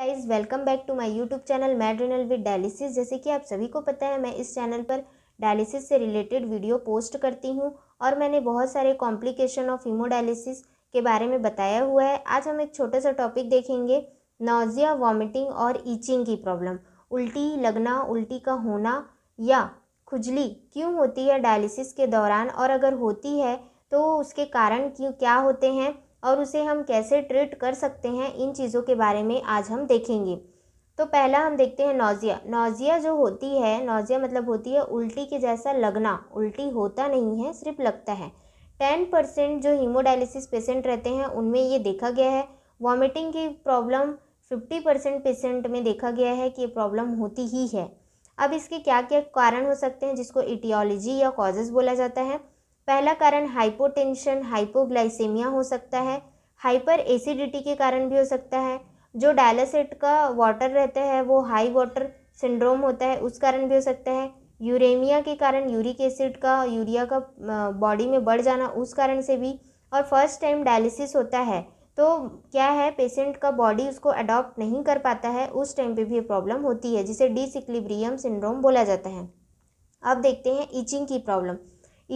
guys welcome back to my YouTube channel मैड्रिनल with dialysis जैसे कि आप सभी को पता है मैं इस चैनल पर डायलिसिस से रिलेटेड वीडियो पोस्ट करती हूँ और मैंने बहुत सारे कॉम्प्लिकेशन ऑफ हीमोडायलिसिस के बारे में बताया हुआ है आज हम एक छोटा सा टॉपिक देखेंगे नोजिया वॉमिटिंग और ईचिंग की प्रॉब्लम उल्टी लगना उल्टी का होना या खुजली क्यों होती है डायलिसिस के दौरान और अगर होती है तो उसके कारण क्यों क्या होते हैं और उसे हम कैसे ट्रीट कर सकते हैं इन चीज़ों के बारे में आज हम देखेंगे तो पहला हम देखते हैं नोज़िया नोज़िया जो होती है नोज़िया मतलब होती है उल्टी के जैसा लगना उल्टी होता नहीं है सिर्फ लगता है टेन परसेंट जो हीमोडायलिसिस पेशेंट रहते हैं उनमें ये देखा गया है वॉमिटिंग की प्रॉब्लम फिफ्टी परसेंट पेशेंट में देखा गया है कि ये प्रॉब्लम होती ही है अब इसके क्या क्या कारण हो सकते हैं जिसको इटियोलॉजी या कॉजेज़ बोला जाता है पहला कारण हाइपोटेंशन हाइपोग्लाइसेमिया हो सकता है हाइपर एसिडिटी के कारण भी हो सकता है जो डायलासेट का वाटर रहता है वो हाई वाटर सिंड्रोम होता है उस कारण भी हो सकता है यूरेमिया के कारण यूरिक एसिड का यूरिया का बॉडी में बढ़ जाना उस कारण से भी और फर्स्ट टाइम डायलिसिस होता है तो क्या है पेशेंट का बॉडी उसको अडॉप्ट नहीं कर पाता है उस टाइम पे भी ये प्रॉब्लम होती है जिसे डिसिक्लिब्रियम सिंड्रोम बोला जाता है अब देखते हैं ईचिंग की प्रॉब्लम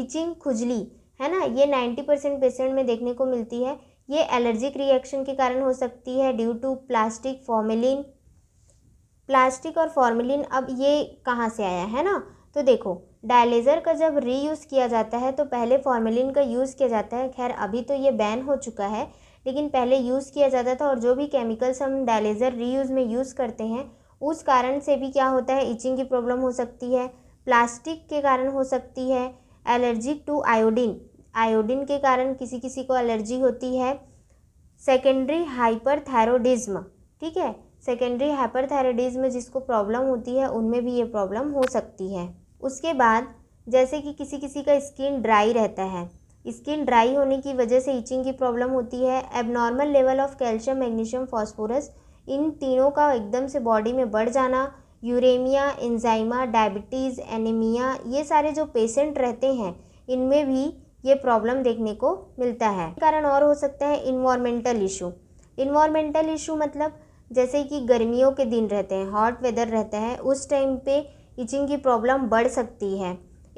इचिंग खुजली है ना ये नाइन्टी परसेंट पेशेंट में देखने को मिलती है ये एलर्जिक रिएक्शन के कारण हो सकती है due to plastic formalin plastic और फॉर्मेलिन अब ये कहाँ से आया है ना तो देखो डायलेजर का जब रीयूज़ किया जाता है तो पहले फॉर्मेलिन का यूज़ किया जाता है खैर अभी तो ये बैन हो चुका है लेकिन पहले यूज़ किया जाता था और जो भी केमिकल्स हम डायलेजर रीयूज़ में यूज़ करते हैं उस कारण से भी क्या होता है इचिंग की प्रॉब्लम हो सकती है प्लास्टिक के कारण हो सकती है एलर्जिक टू आयोडीन आयोडीन के कारण किसी किसी को एलर्जी होती है सेकेंडरी हाइपरथायरोडिज्म ठीक है सेकेंडरी हाइपरथायरोडिज्म जिसको प्रॉब्लम होती है उनमें भी ये प्रॉब्लम हो सकती है उसके बाद जैसे कि किसी किसी का स्किन ड्राई रहता है स्किन ड्राई होने की वजह से इचिंग की प्रॉब्लम होती है abnormal level of calcium magnesium phosphorus इन तीनों का एकदम से बॉडी में बढ़ जाना यूरेमिया एंजाइमा डायबिटीज़ एनीमिया ये सारे जो पेशेंट रहते हैं इनमें भी ये प्रॉब्लम देखने को मिलता है कारण और हो सकता है इन्वामेंटल इशू इन्वामेंटल इशू मतलब जैसे कि गर्मियों के दिन रहते हैं हॉट वेदर रहते हैं उस टाइम पे इचिंग की प्रॉब्लम बढ़ सकती है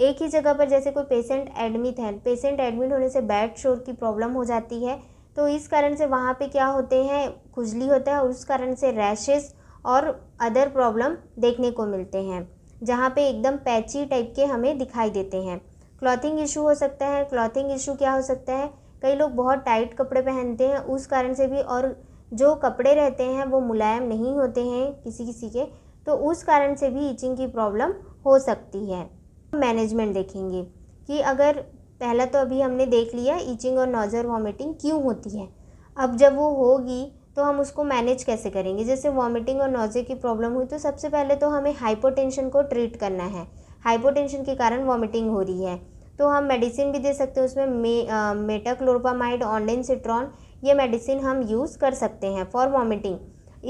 एक ही जगह पर जैसे कोई पेशेंट एडमिट है पेशेंट एडमिट होने से बैड शोर की प्रॉब्लम हो जाती है तो इस कारण से वहाँ पे क्या होते हैं खुजली होता है उस कारण से रैशेज़ और अदर प्रॉब्लम देखने को मिलते हैं जहाँ पे एकदम पैची टाइप के हमें दिखाई देते हैं क्लॉथिंग इशू हो सकता है क्लॉथिंग इशू क्या हो सकता है कई लोग बहुत टाइट कपड़े पहनते हैं उस कारण से भी और जो कपड़े रहते हैं वो मुलायम नहीं होते हैं किसी किसी के तो उस कारण से भी ईचिंग की प्रॉब्लम हो सकती है मैनेजमेंट देखेंगे कि अगर पहला तो अभी हमने देख लिया ईचिंग और नोज़र वॉमिटिंग क्यों होती है अब जब वो होगी तो हम उसको मैनेज कैसे करेंगे जैसे वॉमिटिंग और नोजे की प्रॉब्लम हुई तो सबसे पहले तो हमें हाइपोटेंशन को ट्रीट करना है हाइपोटेंशन के कारण वॉमिटिंग हो रही है तो हम मेडिसिन भी दे सकते हैं उसमें मे, मेटाक्लोरपामाइड ऑनडेन सिट्रॉन ये मेडिसिन हम यूज़ कर सकते हैं फॉर वॉमिटिंग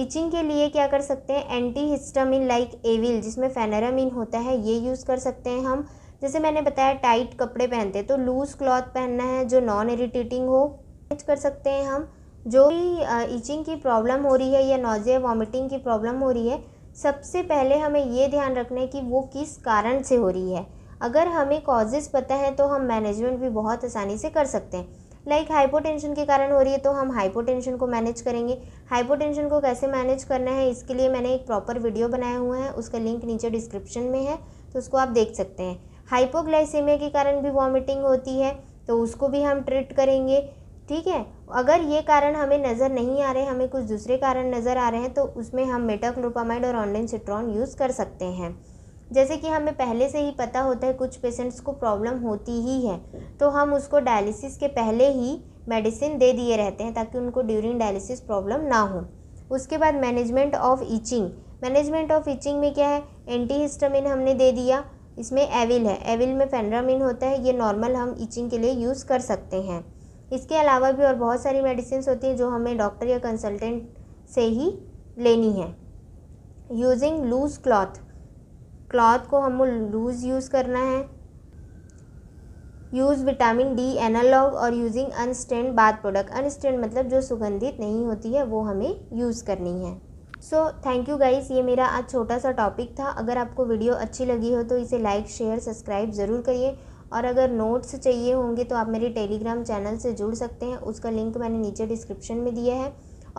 इचिंग के लिए क्या कर सकते हैं एंटी हिस्टामिन लाइक एविल जिसमें फेनरामिन होता है ये यूज़ कर सकते हैं हम जैसे मैंने बताया टाइट कपड़े पहनते हैं तो लूज़ क्लॉथ पहनना है जो नॉन इरीटेटिंग हो कर सकते हैं हम जो भी ईचिंग की प्रॉब्लम हो रही है या नोज़े वॉमिटिंग की प्रॉब्लम हो रही है सबसे पहले हमें ये ध्यान रखना है कि वो किस कारण से हो रही है अगर हमें कॉजेज़ पता है तो हम मैनेजमेंट भी बहुत आसानी से कर सकते हैं लाइक like, हाइपोटेंशन के कारण हो रही है तो हम हाइपोटेंशन को मैनेज करेंगे हाइपोटेंशन को कैसे मैनेज करना है इसके लिए मैंने एक प्रॉपर वीडियो बनाया हुआ है उसका लिंक नीचे डिस्क्रिप्शन में है तो उसको आप देख सकते हैं हाइपोग्लाइसेमिया के कारण भी वॉमिटिंग होती है तो उसको भी हम ट्रीट करेंगे ठीक है अगर ये कारण हमें नज़र नहीं आ रहे हमें कुछ दूसरे कारण नज़र आ रहे हैं तो उसमें हम मेटाक्लोपामाइड और ऑनलाइन सिट्रॉन यूज़ कर सकते हैं जैसे कि हमें पहले से ही पता होता है कुछ पेशेंट्स को प्रॉब्लम होती ही है तो हम उसको डायलिसिस के पहले ही मेडिसिन दे दिए रहते हैं ताकि उनको ड्यूरिंग डायलिसिस प्रॉब्लम ना हो उसके बाद management of itching management of itching में क्या है एंटी हिस्टामिन हमने दे दिया इसमें एविल है एविल में फेनरामिन होता है ये नॉर्मल हम ईचिंग के लिए यूज़ कर सकते हैं इसके अलावा भी और बहुत सारी मेडिसिन होती हैं जो हमें डॉक्टर या कंसल्टेंट से ही लेनी है यूजिंग लूज़ क्लॉथ क्लॉथ को हम लूज़ यूज़ करना है यूज़ विटामिन डी एनालॉग और using unscented bath product unscented मतलब जो सुगंधित नहीं होती है वो हमें यूज़ करनी है सो थैंक यू गाइस ये मेरा आज छोटा सा टॉपिक था अगर आपको वीडियो अच्छी लगी हो तो इसे लाइक शेयर सब्सक्राइब ज़रूर करिए और अगर नोट्स चाहिए होंगे तो आप मेरे टेलीग्राम चैनल से जुड़ सकते हैं उसका लिंक मैंने नीचे डिस्क्रिप्शन में दिया है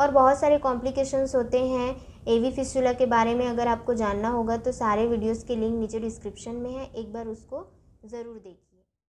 और बहुत सारे कॉम्प्लिकेशंस होते हैं एवी फिस्टुला के बारे में अगर आपको जानना होगा तो सारे वीडियोस के लिंक नीचे डिस्क्रिप्शन में है एक बार उसको ज़रूर देखिए